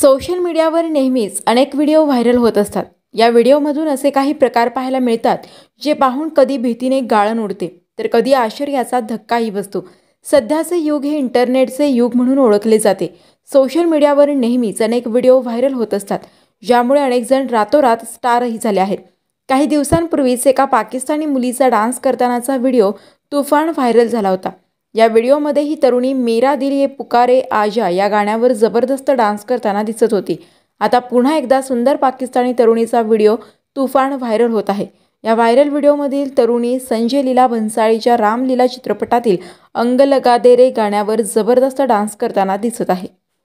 social मीडियावर नेहमीच अनेक व्हिडिओ व्हायरल होत असतात या व्हिडिओमधून असे काही प्रकार पाहायला मिळतात जे पाहून कधी भीतीने गाळण उडते तर कधी आश्चर्याचा धक्काही बसतो सध्याचे युग हे इंटरनेटचे युग म्हणून ओळखले जाते सोशल मीडियावर नेहमीच अनेक व्हिडिओ व्हायरल होत असतात ज्यामुळे अनेक जण रातोरात स्टारही झाले आहेत काही दिवसांपूर्वीच एका पाकिस्तानी मुलीचा डान्स करतानाचा व्हिडिओ तुफान व्हायरल झाला होता या व्हिडिओमध्ये ही तरुणी मेरा दिल ये पुकारे आजा या गाण्यावर जबरदस्त डान्स करताना दिसत होती आता पुन्हा एकदा सुंदर पाकिस्तानी तरुणीचा व्हिडिओ तुफान व्हायरल होत आहे या व्हायरल व्हिडिओमधील तरुणी संजय लीला भन्साळीच्या रामलीला चित्रपटातील अंग रे गाण्यावर जबरदस्त डान्स करताना दिसत आहे